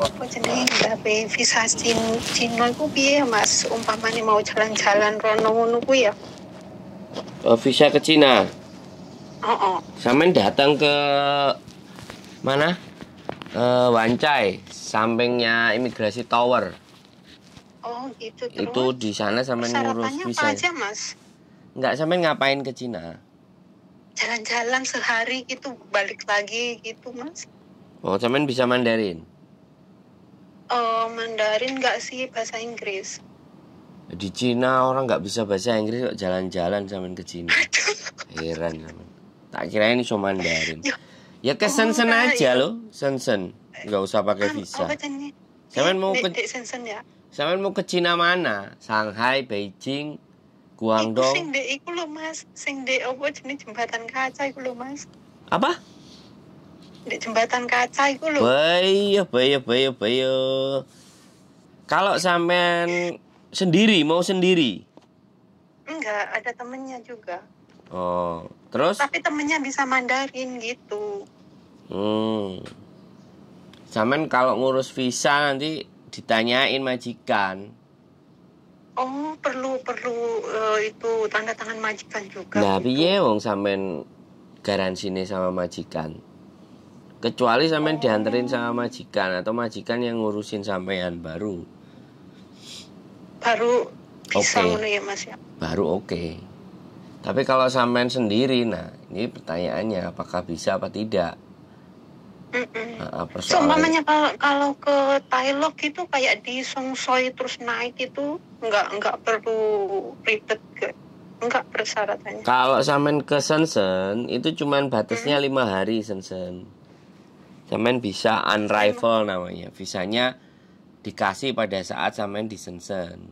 apa jenenge tapi visa Cina iku piye Mas umpamane mau jalan-jalan rono ngono kuwi ya uh, visa ke Cina Heeh. Uh -uh. datang ke mana? Uh, Wancai, sampingnya imigrasi tower. Oh, gitu. Terus itu di sana sampean ngurus visa. apa ya? aja, Mas? Enggak, sampean ngapain ke Cina? Jalan-jalan sehari gitu, balik lagi gitu, Mas. Oh, sampean bisa Mandarin? Eh, Mandarin nggak sih bahasa Inggris? Di Cina orang nggak bisa bahasa Inggris kok jalan-jalan sama ke Cina. Heran sama. Tak kira ini cuma Mandarin. Ya, ya ke oh, Shenzhen oh, aja ya. loh, Shenzhen. Nggak usah pakai visa. Sampean mau ke sen ya? Sampean mau ke Cina mana? Shanghai, Beijing, Guangdong. Iku sing dek iku lho Mas, sing dek apa jenis jembatan kaca iku lho Mas. Apa? di jembatan kaca itu loh bayo bayo bayo bayo kalau sampean sendiri mau sendiri enggak ada temennya juga oh terus tapi temennya bisa Mandarin gitu hmm sampean kalau ngurus visa nanti ditanyain majikan oh perlu perlu uh, itu tanda tangan majikan juga nah gitu. piye wong sampean nih sama majikan kecuali sampean dianterin sama majikan atau majikan yang ngurusin sampean baru baru bisa okay. ya ya baru oke okay. tapi kalau sampean sendiri nah ini pertanyaannya apakah bisa apa tidak Mm -mm. Nah, Seumpamanya so, kalau, kalau ke Thailand itu kayak di Songsoi terus naik itu nggak nggak perlu ribet enggak nggak persyaratannya. Kalau samen ke Sensen itu cuman batasnya lima mm. hari Sensen Semen bisa unrival namanya. Visanya dikasih pada saat semen disensen.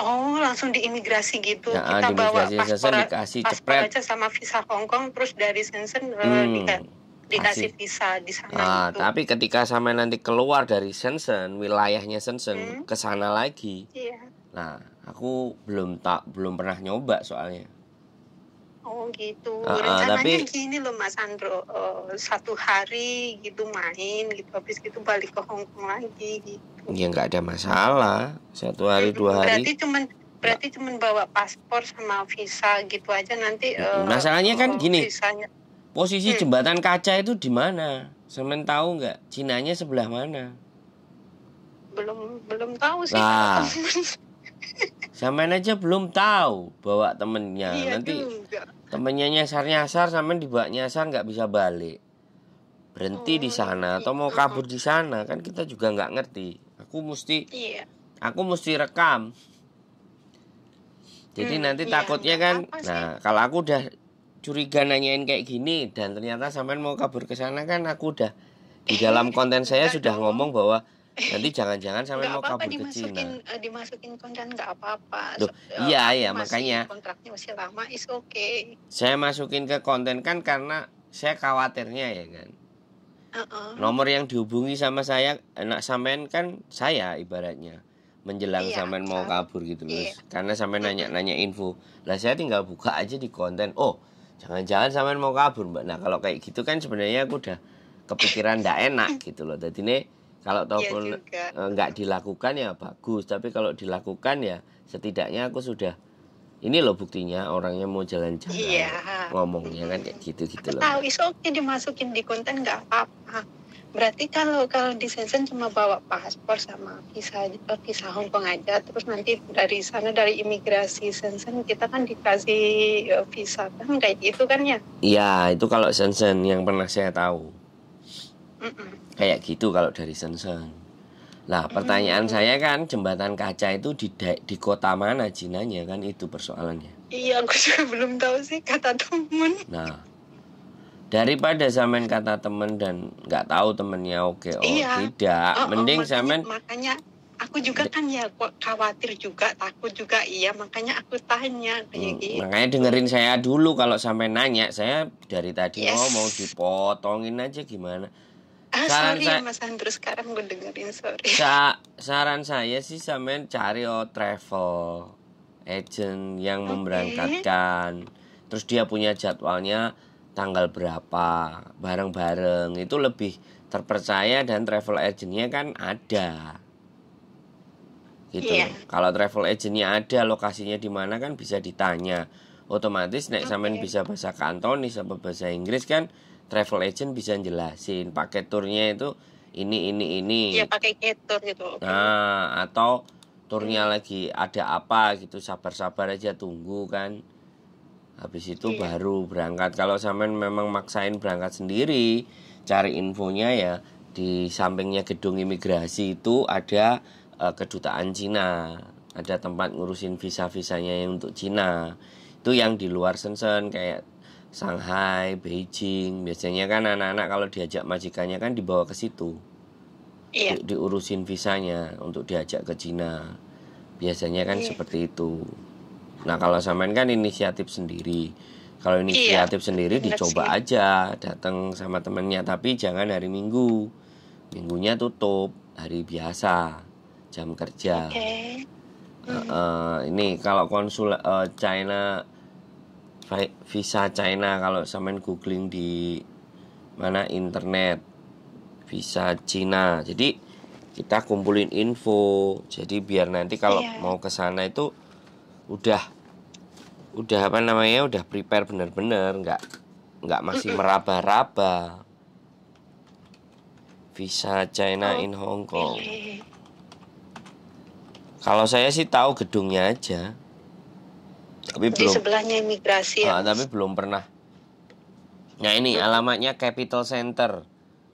Oh, langsung diimigrasi gitu. Nah, kita bawa paspor dikasih paspor cepret. aja sama visa Hong Kong terus dari Shenzhen eh, hmm, dikasih visa di sana nah, itu. tapi ketika sampai nanti keluar dari Shenzhen, wilayahnya Shenzhen hmm? ke sana lagi. Iya. Nah, aku belum tak belum pernah nyoba soalnya. Oh gitu. Uh, Rencananya tapi... gini loh Mas Andro, uh, satu hari gitu main gitu, habis gitu balik ke Hongkong lagi gitu. Ya nggak ada masalah, satu hari dua hari. Berarti cuman berarti cuman bawa paspor sama visa gitu aja nanti. Uh, Masalahnya kan oh, gini. Visanya. Posisi hmm. jembatan kaca itu di mana? Semen tahu nggak? Cinanya sebelah mana? Belum belum tahu sih. Nah. Samain aja belum tahu bawa temennya iya, nanti temennya nyasar nyasar sampai dibawa nyasar nggak bisa balik berhenti di oh, sana iya. atau mau kabur di sana kan kita juga nggak ngerti aku mesti iya. aku mesti rekam jadi hmm, nanti iya, takutnya kan nah kalau aku udah curiga nanyain kayak gini dan ternyata sampai mau kabur ke sana kan aku udah di dalam konten saya sudah ngomong bahwa Nanti jangan-jangan sampai mau kabur ke Cina. Eh, dimasukin konten nggak apa-apa. so, eh, iya iya makanya. Kontraknya masih lama, is oke. Okay. Saya masukin ke konten kan karena saya khawatirnya ya kan. Uh-uh. Nomor yang dihubungi sama saya enak sampean kan saya ibaratnya menjelang iya, sampean mau kabur gitu loh. Iya. Karena sampean nanya-nanya info. Lah saya tinggal buka aja di konten. Oh, jangan-jangan sampean mau kabur, Mbak. Nah, kalau kayak gitu kan sebenarnya aku udah kepikiran ndak enak gitu loh. Jadi nih kalau iya ataupun e, nggak dilakukan ya bagus tapi kalau dilakukan ya setidaknya aku sudah ini loh buktinya orangnya mau jalan-jalan iya. ngomongnya kan kayak gitu gitu aku loh tahu isu oke dimasukin di konten nggak apa-apa berarti kalau kalau di season cuma bawa paspor sama visa eh, visa Hong Kong aja terus nanti dari sana dari imigrasi season kita kan dikasih e, visa kan kayak gitu kan ya iya itu kalau season yang pernah saya tahu Kayak gitu kalau dari Sensen. Nah, pertanyaan hmm. saya kan jembatan kaca itu di di kota mana jinanya kan itu persoalannya. Iya, aku juga belum tahu sih kata temen. Nah, daripada zaman kata temen dan nggak tahu temennya oke okay, oh iya. tidak oh, oh mending oh, makanya, zaman makanya aku juga kan ya khawatir juga takut juga iya makanya aku tanya kayak hmm, gitu makanya dengerin saya dulu kalau sampai nanya saya dari tadi yes. mau dipotongin aja gimana ah, saran sorry saya, ya Mas Andrew sekarang gue dengerin sorry sa saran saya sih sampean cari oh, travel agent yang okay. memberangkatkan terus dia punya jadwalnya tanggal berapa bareng-bareng itu lebih terpercaya dan travel agentnya kan ada gitu yeah. kalau travel agentnya ada lokasinya di mana kan bisa ditanya otomatis naik okay. sampean bisa bahasa Kantonis bisa bahasa Inggris kan travel agent bisa jelasin pakai turnya itu ini ini ini Iya pakai tour gitu okay. nah atau turnya lagi ada apa gitu sabar-sabar aja tunggu kan habis itu iya. baru berangkat kalau sampean memang maksain berangkat sendiri cari infonya ya di sampingnya gedung imigrasi itu ada uh, kedutaan Cina ada tempat ngurusin visa visanya yang untuk Cina itu yang di luar Sensen kayak Shanghai, Beijing. Biasanya kan anak-anak kalau diajak majikannya kan dibawa ke situ. Iya. Di, diurusin visanya untuk diajak ke Cina. Biasanya kan iya. seperti itu. Nah, kalau sampean kan inisiatif sendiri. Kalau iya, inisiatif iya. sendiri Benar dicoba sih. aja, datang sama temennya tapi jangan hari Minggu. Minggunya tutup, hari biasa, jam kerja. Okay. uh, hmm. ini kalau konsul uh, China visa China kalau samain googling di mana internet visa China jadi kita kumpulin info jadi biar nanti kalau yeah. mau ke sana itu udah udah apa namanya udah prepare bener-bener nggak nggak masih meraba-raba visa China in Hong Kong kalau saya sih tahu gedungnya aja tapi di belum, sebelahnya imigrasi ya ah, tapi belum pernah nah ini alamatnya Capital Center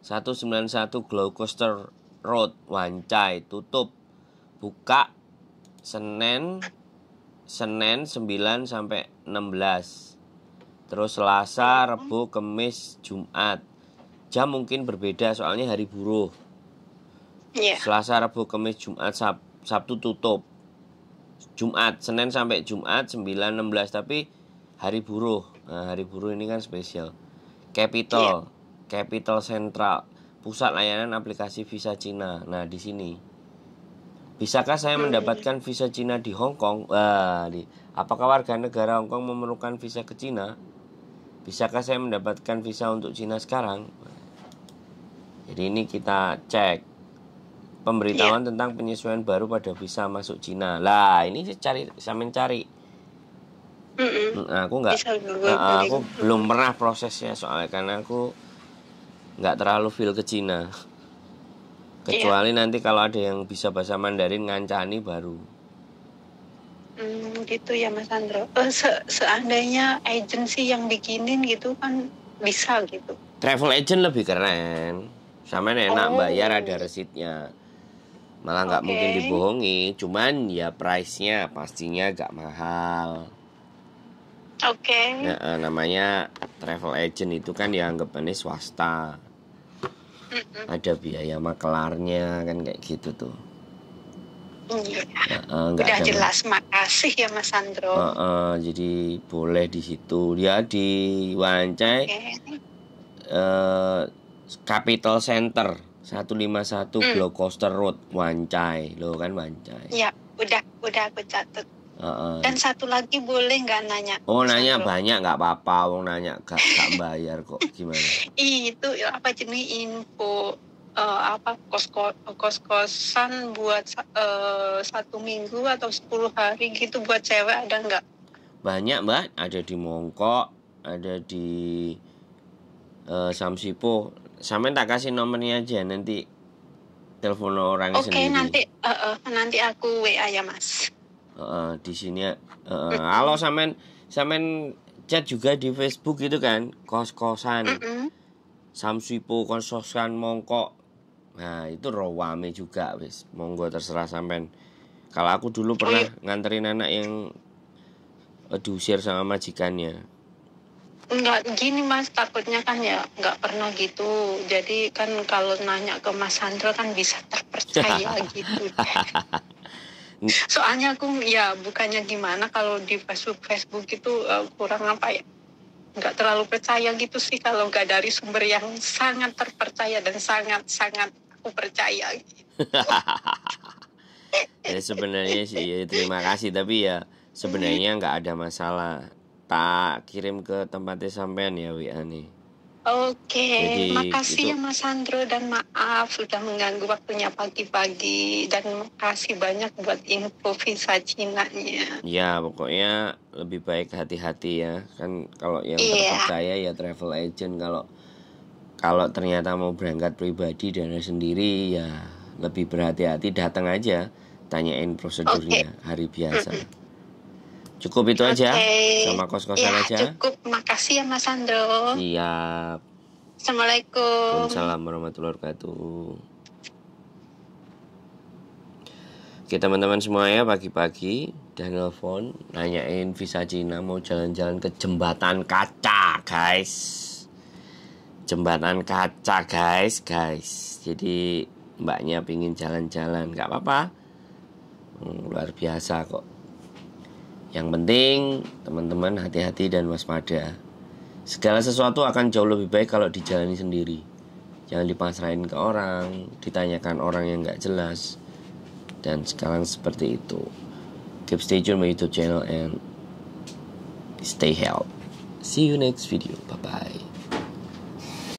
191 Gloucester Road Wancai tutup buka Senin Senin 9 sampai 16 terus Selasa hmm. Rabu Kemis Jumat jam mungkin berbeda soalnya hari buruh yeah. Selasa Rabu Kemis Jumat Sab Sabtu tutup Jumat, Senin sampai Jumat 9.16 tapi hari buruh. Nah, hari buruh ini kan spesial. Capital, yeah. Capital Central, pusat layanan aplikasi visa Cina. Nah, di sini. Bisakah saya hmm. mendapatkan visa Cina di Hong Kong? Wah, di, apakah warga negara Hong Kong memerlukan visa ke Cina? Bisakah saya mendapatkan visa untuk Cina sekarang? Jadi ini kita cek pemberitahuan yeah. tentang penyesuaian baru pada visa masuk Cina. Lah, ini saya cari, saya mencari. Mm-mm. Nah, aku nggak, nah, aku belum pernah prosesnya soalnya karena aku nggak terlalu feel ke Cina. Iya. Kecuali yeah. nanti kalau ada yang bisa bahasa Mandarin ngancani baru. Hmm, gitu ya Mas Andro. Uh, se seandainya agensi yang bikinin gitu kan bisa gitu. Travel agent lebih keren. Sama enak oh. bayar ada resitnya malah nggak okay. mungkin dibohongi cuman ya price nya pastinya agak mahal oke okay. nah, namanya travel agent itu kan dianggap dianggapannya swasta mm -mm. ada biaya makelarnya kan kayak gitu tuh Iya. uh, Udah jelas, mas. makasih ya Mas Sandro. Uh, uh, jadi boleh di situ. Ya di Wancai okay. uh, eh, Capital Center 151 hmm. coaster Road, Wancai. Lo kan Wancai. Ya, udah udah aku catat. Uh, uh. Dan satu lagi boleh nggak nanya? Oh nanya banyak nggak apa-apa, wong nanya gak, gak bayar kok gimana? itu apa jenis info uh, apa kos kos kosan buat uh, satu minggu atau sepuluh hari gitu buat cewek ada nggak? Banyak mbak, ada di Mongkok, ada di uh, Samsipo, Sampai tak kasih nomornya aja nanti telepon orang okay, sendiri. Oke, nanti uh, uh, nanti aku WA ya, Mas. Uh, di sini uh, mm halo Samen Samen chat juga di Facebook gitu kan, kos-kosan. Mm -mm. Samsipo kos-kosan mongkok. Nah, itu rowame juga wis. Monggo terserah Samen. Kalau aku dulu oh, pernah oh, iya. nganterin anak yang diusir sama majikannya nggak gini mas takutnya kan ya nggak pernah gitu jadi kan kalau nanya ke mas Sandro kan bisa terpercaya gitu soalnya aku ya bukannya gimana kalau di Facebook Facebook itu uh, kurang apa ya nggak terlalu percaya gitu sih kalau nggak dari sumber yang sangat terpercaya dan sangat sangat aku percaya gitu. ya, sebenarnya sih ya, terima kasih tapi ya sebenarnya nggak ada masalah tak kirim ke tempatnya sampean ya Wi Ani. Oke, Jadi, makasih ya Mas Andro dan maaf sudah mengganggu waktunya pagi-pagi dan makasih banyak buat info visa Cina-nya. Ya, pokoknya lebih baik hati-hati ya. Kan kalau yang yeah. terpercaya ya travel agent kalau kalau ternyata mau berangkat pribadi dan sendiri ya lebih berhati-hati datang aja tanyain prosedurnya okay. hari biasa. Mm -hmm. Cukup itu okay. aja sama kos-kosan ya, aja. Cukup, makasih ya Mas Andro Iya. Assalamualaikum. salam warahmatullahi wabarakatuh. Oke teman-teman semua ya pagi-pagi dan nelfon nanyain visa Cina mau jalan-jalan ke jembatan kaca guys jembatan kaca guys guys jadi mbaknya pingin jalan-jalan nggak apa-apa hmm, luar biasa kok yang penting teman-teman hati-hati dan waspada. Segala sesuatu akan jauh lebih baik kalau dijalani sendiri. Jangan dipasrahin ke orang, ditanyakan orang yang nggak jelas. Dan sekarang seperti itu. Keep stay tune my YouTube channel and stay healthy. See you next video. Bye bye.